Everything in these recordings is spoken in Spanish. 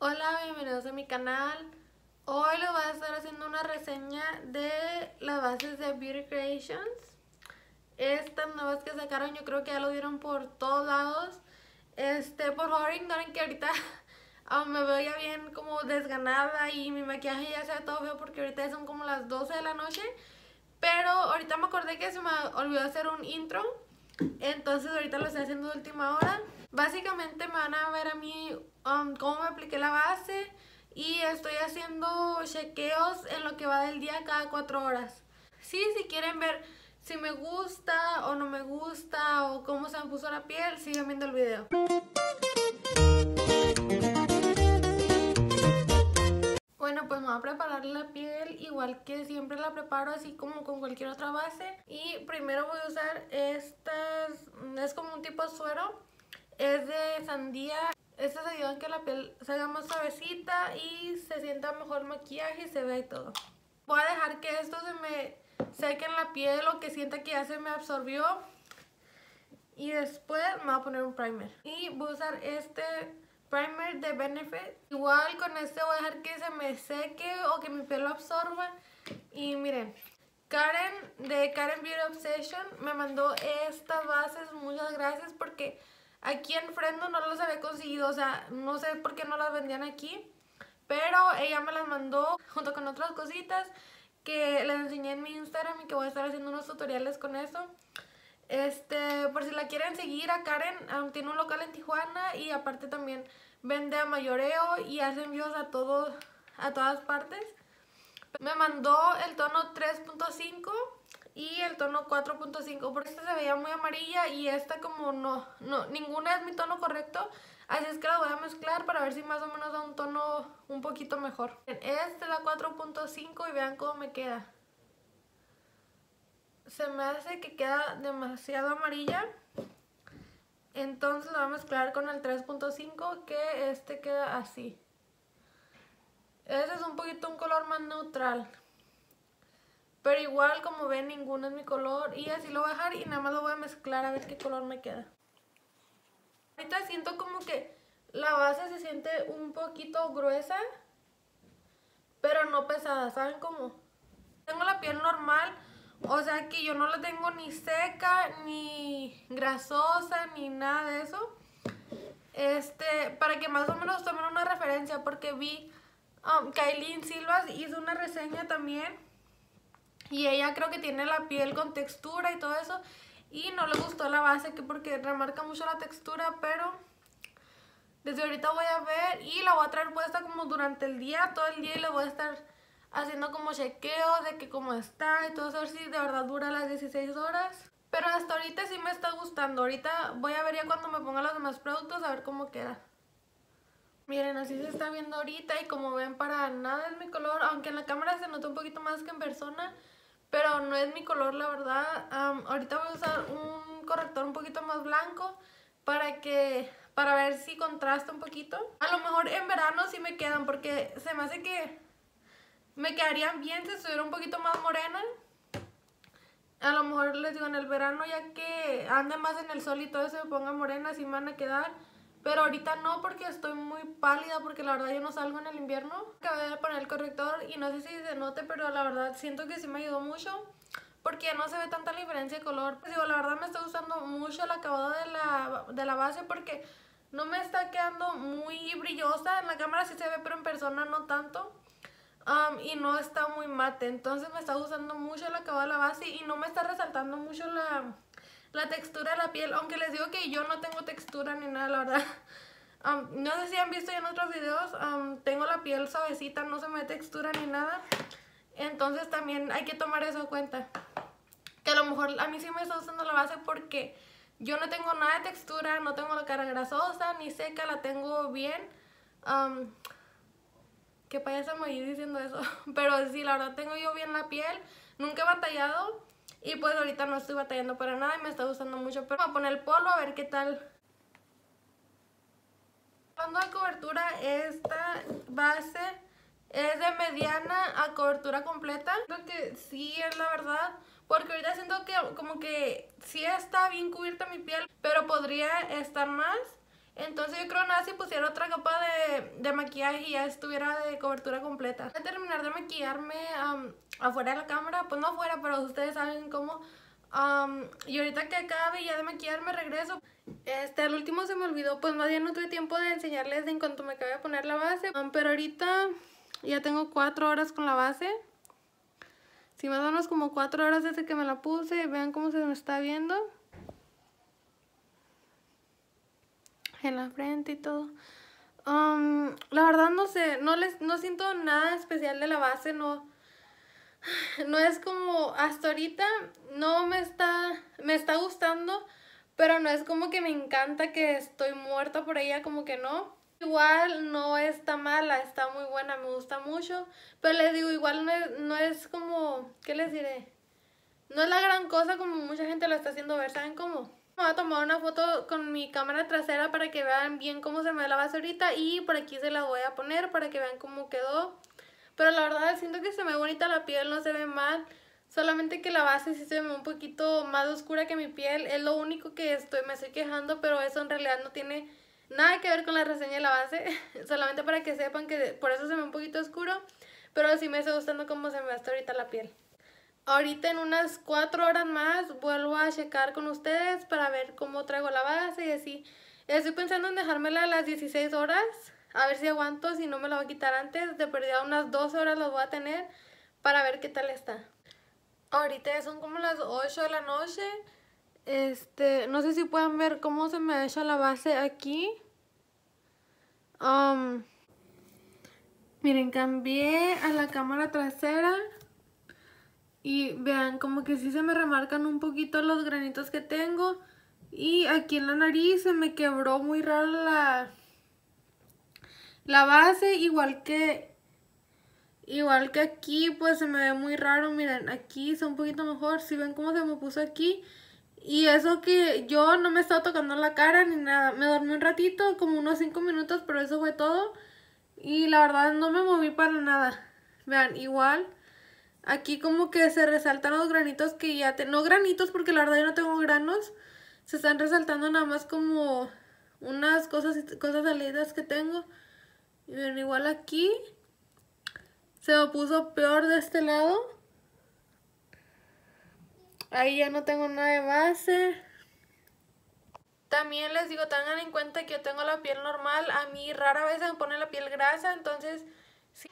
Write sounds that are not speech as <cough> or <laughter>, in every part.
Hola, bienvenidos a mi canal. Hoy les voy a estar haciendo una reseña de las bases de Beauty Creations. Estas nuevas que sacaron yo creo que ya lo vieron por todos lados. Este, por favor ignoren que ahorita <laughs> me veo ya bien como desganada y mi maquillaje ya se ve todo feo porque ahorita son como las 12 de la noche. Pero ahorita me acordé que se me olvidó hacer un intro. Entonces ahorita lo estoy haciendo de última hora básicamente me van a ver a mí um, cómo me apliqué la base y estoy haciendo chequeos en lo que va del día cada cuatro horas. Sí, si quieren ver si me gusta o no me gusta o cómo se me puso la piel, sigan viendo el video. Bueno, pues me voy a preparar la piel igual que siempre la preparo, así como con cualquier otra base. Y primero voy a usar estas, es como un tipo de suero es de sandía. Estas ayudan a que la piel se más suavecita y se sienta mejor maquillaje y se ve todo. Voy a dejar que esto se me seque en la piel o que sienta que ya se me absorbió. Y después me voy a poner un primer. Y voy a usar este primer de Benefit. Igual con este voy a dejar que se me seque o que mi piel lo absorba. Y miren, Karen de Karen Beauty Obsession me mandó estas bases. Muchas gracias porque Aquí en Fresno no los había conseguido, o sea, no sé por qué no las vendían aquí. Pero ella me las mandó junto con otras cositas que les enseñé en mi Instagram y que voy a estar haciendo unos tutoriales con eso. Este, por si la quieren seguir a Karen, tiene un local en Tijuana y aparte también vende a mayoreo y hace envíos a, todos, a todas partes. Me mandó el tono 3.5 y el tono 4.5 porque este se veía muy amarilla y esta como no, no, ninguna es mi tono correcto así es que la voy a mezclar para ver si más o menos da un tono un poquito mejor Este da la 4.5 y vean cómo me queda se me hace que queda demasiado amarilla entonces la voy a mezclar con el 3.5 que este queda así este es un poquito un color más neutral pero igual, como ven, ninguno es mi color. Y así lo voy a dejar y nada más lo voy a mezclar a ver qué color me queda. Ahorita siento como que la base se siente un poquito gruesa, pero no pesada, ¿saben cómo? Tengo la piel normal, o sea que yo no la tengo ni seca, ni grasosa, ni nada de eso. Este, para que más o menos tomen una referencia, porque vi um, Kailin Silvas hizo una reseña también y ella creo que tiene la piel con textura y todo eso. Y no le gustó la base que porque remarca mucho la textura, pero desde ahorita voy a ver y la voy a traer puesta como durante el día, todo el día y le voy a estar haciendo como chequeos de que cómo está y todo eso, a ver si de verdad dura las 16 horas. Pero hasta ahorita sí me está gustando, ahorita voy a ver ya cuando me ponga los demás productos a ver cómo queda. Miren, así se está viendo ahorita y como ven para nada es mi color, aunque en la cámara se nota un poquito más que en persona pero no es mi color la verdad. ahorita voy a usar un corrector un poquito más blanco para que para ver si contrasta un poquito. A lo mejor en verano sí me quedan porque se me hace que me quedarían bien si estuviera un poquito más morena. A lo mejor les digo en el verano ya que anda más en el sol y todo eso me ponga morena, así me van a quedar. Pero ahorita no porque estoy muy pálida porque la verdad yo no salgo en el invierno. Acabé de poner el corrector y no sé si se note, pero la verdad siento que sí me ayudó mucho porque no se ve tanta diferencia de color. Pues digo, la verdad me está gustando mucho el acabado de la, de la base porque no me está quedando muy brillosa. En la cámara sí se ve, pero en persona no tanto. y no está muy mate, entonces me está gustando mucho el acabado de la base y no me está resaltando mucho la, la textura de la piel. Aunque les digo que yo no tengo textura ni nada, la verdad. <laughs> Um, no sé si han visto ya en otros videos, um, tengo la piel suavecita, no se me textura ni nada. Entonces también hay que tomar eso en cuenta. Que a lo mejor a mí sí me está usando la base porque yo no tengo nada de textura, no tengo la cara grasosa ni seca, la tengo bien. Um, qué payaso me voy diciendo eso. <laughs> Pero sí, la verdad tengo yo bien la piel. Nunca he batallado. Y pues ahorita no estoy batallando para nada y me está gustando mucho. Pero voy a poner el polvo a ver qué tal. cuando hay cobertura, esta base es de mediana a cobertura completa. Creo que sí es la verdad. Porque ahorita siento que como que sí está bien cubierta mi piel, pero podría estar más. Entonces yo creo nada si pusiera otra capa de, de maquillaje y ya estuviera de cobertura completa. Voy a terminar de maquillarme afuera de la cámara, pues no afuera, pero ustedes saben cómo. y ahorita que acabe ya de maquillarme regreso. Este, al último se me olvidó, pues más bien no tuve tiempo de enseñarles en cuanto me acabé de poner la base. pero ahorita ya tengo 4 horas con la base. Si más o menos como 4 horas desde que me la puse, vean cómo se me está viendo. en la frente y todo. la verdad no sé, no, les, no siento nada especial de la base, no, no es como hasta ahorita no me está, me está gustando, pero no es como que me encanta que estoy muerta por ella, como que no. Igual no está mala, está muy buena, me gusta mucho, pero les digo, igual no es, no es como, ¿qué les diré? No es la gran cosa como mucha gente lo está haciendo ver, ¿saben cómo? voy a tomar una foto con mi cámara trasera para que vean bien cómo se me ve la base ahorita y por aquí se la voy a poner para que vean cómo quedó. Pero la verdad siento que se me ve bonita la piel, no se ve mal. Solamente que la base sí se ve un poquito más oscura que mi piel. Es lo único que estoy, me estoy quejando, pero eso en realidad no tiene nada que ver con la reseña de la base. <laughs> Solamente para que sepan que por eso se ve un poquito oscuro. Pero sí me está gustando cómo se me ve hasta ahorita la piel. Ahorita en unas cuatro horas más vuelvo a checar con ustedes para ver cómo traigo la base y así. Estoy pensando en dejármela a las 16 horas, a ver si aguanto, si no me la voy a quitar antes. De perdida unas 12 horas las voy a tener para ver qué tal está. Ahorita son como las 8 de la noche. Este, no sé si pueden ver cómo se me ha hecho la base aquí. Um, miren, cambié a la cámara trasera. Y vean, como que sí se me remarcan un poquito los granitos que tengo. Y aquí en la nariz se me quebró muy raro la, la base, igual que, igual que aquí, pues se me ve muy raro. Miren, aquí está un poquito mejor. Si ven cómo se me puso aquí. Y eso que yo no me estaba tocando la cara ni nada. Me dormí un ratito, como unos 5 minutos, pero eso fue todo. Y la verdad no me moví para nada. Vean, igual aquí como que se resaltan los granitos que ya tengo. No granitos porque la verdad yo no tengo granos. Se están resaltando nada más como unas cosas, cosas salidas que tengo. Y ven igual aquí se me puso peor de este lado. Ahí ya no tengo nada de base. También les digo, tengan en cuenta que yo tengo la piel normal. A mí rara vez se me pone la piel grasa, entonces...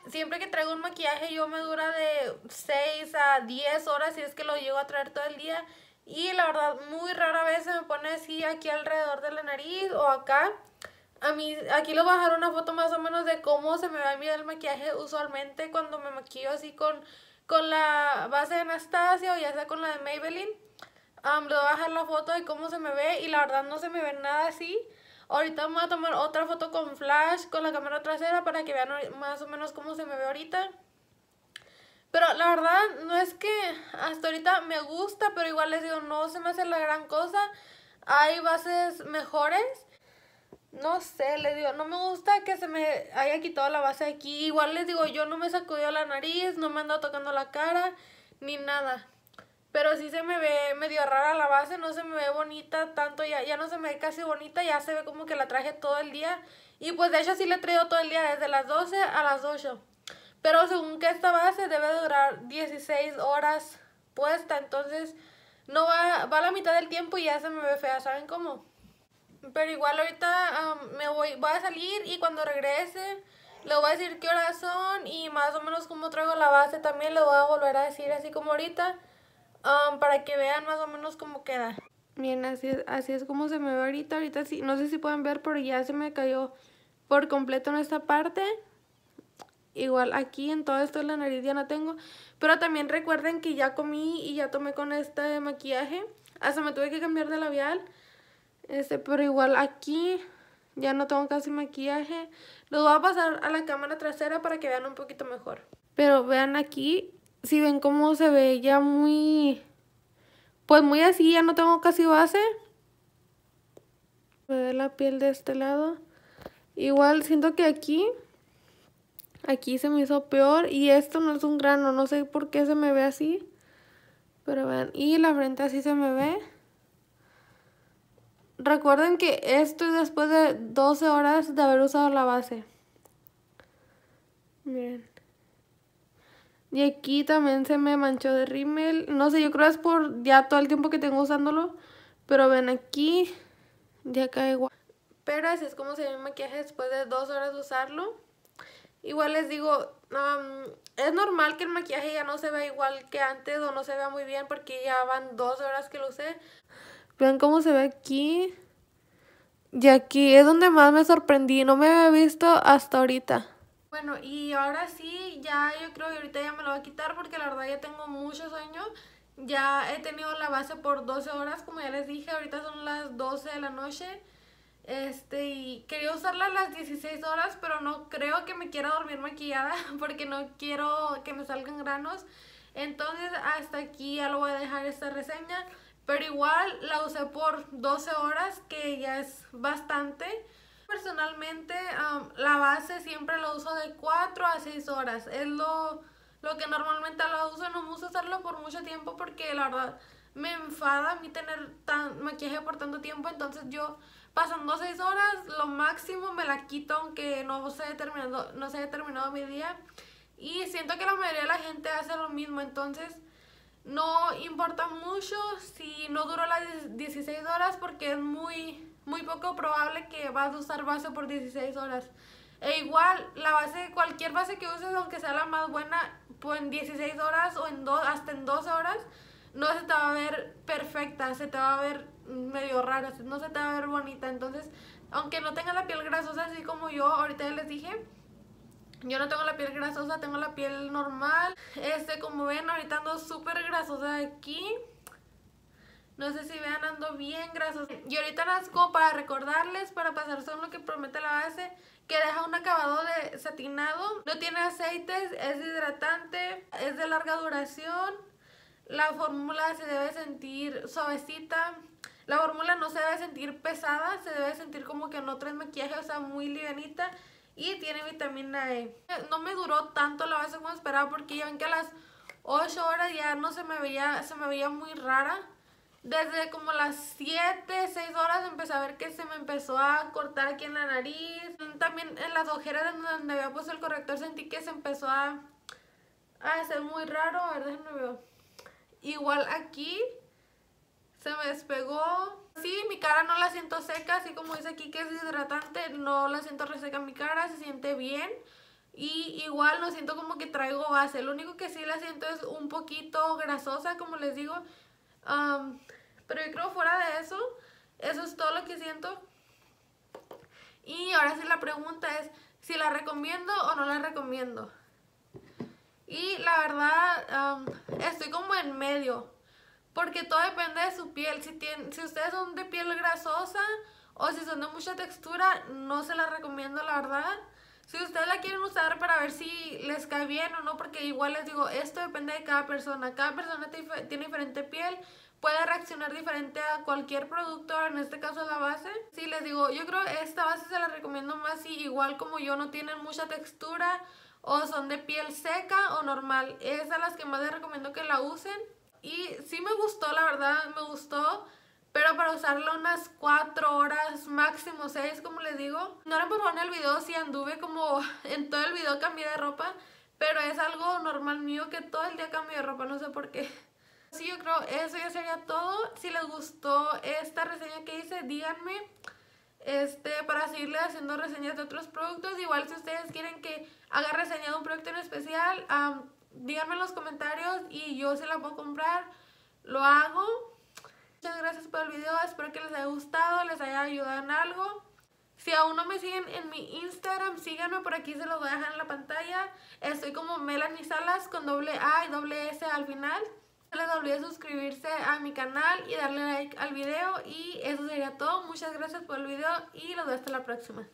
Siempre que traigo un maquillaje yo me dura de 6 a 10 horas si es que lo llego a traer todo el día. Y la verdad, muy rara vez se me pone así aquí alrededor de la nariz o acá. A mí, aquí lo voy a dejar una foto más o menos de cómo se me va a enviar el maquillaje usualmente cuando me maquillo así con, la base de Anastasia o ya sea con la de Maybelline. Um, voy a dejar la foto de cómo se me ve y la verdad no se me ve nada así. Ahorita voy a tomar otra foto con flash, con la cámara trasera, para que vean más o menos cómo se me ve ahorita. Pero la verdad, no es que hasta ahorita me gusta, pero igual les digo, no se me hace la gran cosa. Hay bases mejores. No sé, les digo, no me gusta que se me haya quitado la base aquí. Igual les digo, yo no me sacudido la nariz, no me andado tocando la cara, ni nada pero sí se me ve medio rara la base, no se me ve bonita tanto, ya, ya no se me ve casi bonita, ya se ve como que la traje todo el día. Y pues de hecho sí la he todo el día, desde las 12 a las 8. Pero según que esta base debe durar 16 horas puesta, entonces no va, va la mitad del tiempo y ya se me ve fea, ¿saben cómo? Pero igual ahorita me voy, voy a salir y cuando regrese le voy a decir qué horas son y más o menos cómo traigo la base también le voy a volver a decir así como ahorita. Um, para que vean más o menos cómo queda. Bien, así es, así es como se me ve ahorita. Ahorita sí, no sé si pueden ver, pero ya se me cayó por completo en esta parte. Igual aquí en todo esto la nariz ya no tengo. Pero también recuerden que ya comí y ya tomé con este maquillaje. Hasta me tuve que cambiar de labial. Este, pero igual aquí ya no tengo casi maquillaje. Lo voy a pasar a la cámara trasera para que vean un poquito mejor. Pero vean aquí si ven cómo se ve ya muy, pues muy así, ya no tengo casi base. Me ve la piel de este lado. Igual siento que aquí, aquí se me hizo peor y esto no es un grano, no sé por qué se me ve así. Pero vean, y la frente así se me ve. Recuerden que esto es después de 12 horas de haber usado la base. Miren. Y aquí también se me manchó de rímel. No sé, yo creo es por ya todo el tiempo que tengo usándolo. Pero ven aquí, ya cae igual. Pero así es como se ve mi maquillaje después de dos horas de usarlo. Igual les digo, mm, es normal que el maquillaje ya no se vea igual que antes o no se vea muy bien porque ya van dos horas que lo usé. Vean cómo se ve aquí. Y aquí es donde más me sorprendí. No me había visto hasta ahorita. Bueno, y ahora sí, ya yo creo que ahorita ya me lo voy a quitar porque la verdad ya tengo mucho sueño. Ya he tenido la base por 12 horas, como ya les dije, ahorita son las 12 de la noche. Este, y quería usarla a las 16 horas, pero no creo que me quiera dormir maquillada <laughs> porque no quiero que me salgan granos. Entonces, hasta aquí ya lo voy a dejar esta reseña. Pero igual la usé por 12 horas, que ya es bastante. Personalmente, la base siempre lo uso de 4 a 6 horas. Es lo, que normalmente lo uso. No me gusta hacerlo por mucho tiempo porque la verdad me enfada a mí tener tan maquillaje por tanto tiempo. Entonces yo pasando 6 horas, lo máximo me la quito aunque no se no se haya terminado mi día. Y siento que la mayoría de la gente hace lo mismo. Entonces no importa mucho si no duró las 16 horas porque es muy muy poco probable que vas a usar base por 16 horas. E igual, la base, cualquier base que uses, aunque sea la más buena, pues en 16 horas o en hasta en 2 horas, no se te va a ver perfecta, se te va a ver medio rara, no se te va a ver bonita. Entonces, aunque no tenga la piel grasosa, así como yo ahorita les dije, yo no tengo la piel grasosa, tengo la piel normal. Este, como ven, ahorita ando súper grasosa aquí. No sé si vean, ando bien gracias. Y ahorita las como para recordarles, para pasar son lo que promete la base, que deja un acabado de satinado. No tiene aceites, es hidratante, es de larga duración. La fórmula se debe sentir suavecita. La fórmula no se debe sentir pesada, se debe sentir como que no trae maquillaje, o sea, muy livianita. Y tiene vitamina E. No me duró tanto la base como esperaba porque ya ven que a las 8 horas ya no se me veía, se me veía muy rara desde como las 7, 6 horas empecé a ver que se me empezó a cortar aquí en la nariz. También en las ojeras donde había puesto el corrector sentí que se empezó a, a hacer muy raro. A ver, déjenme ver. Igual aquí se me despegó. Sí, mi cara no la siento seca, así como dice aquí que es hidratante, no la siento reseca mi cara, se siente bien. Y igual no siento como que traigo base, lo único que sí la siento es un poquito grasosa, como les digo. Pero yo creo fuera de eso, eso es todo lo que siento. Y ahora sí la pregunta es si la recomiendo o no la recomiendo. Y la verdad, estoy como en medio. Porque todo depende de su piel. Si, tiene si ustedes son de piel grasosa o si son de mucha textura, no se la recomiendo, la verdad. Si ustedes la quieren usar para ver si les cae bien o no, porque igual les digo, esto depende de cada persona. Cada persona tiene diferente piel, puede reaccionar diferente a cualquier producto, en este caso la base. Sí, les digo, yo creo esta base se la recomiendo más si igual como yo no tienen mucha textura o son de piel seca o normal. Es a las que más les recomiendo que la usen. Y sí me gustó, la verdad, me gustó pero para usarlo unas 4 horas, máximo 6, como les digo. No era por poner el video si anduve como <laughs> en todo el video cambié de ropa, pero es algo normal mío que todo el día cambio de ropa, no sé por qué. Sí, yo creo eso ya sería todo. Si les gustó esta reseña que hice, díganme este, para seguirle haciendo reseñas de otros productos. Igual si ustedes quieren que haga reseña de un producto en especial, díganme en los comentarios y yo se la puedo comprar. Lo hago. Muchas gracias por el video. Espero que les haya gustado, les haya ayudado en algo. Si aún no me siguen en mi Instagram, síganme por aquí, se los voy a dejar en la pantalla. Estoy como Melanie Salas con doble A y doble S al final les olvide suscribirse a mi canal y darle like al video y eso sería todo. Muchas gracias por el video y los veo hasta la próxima.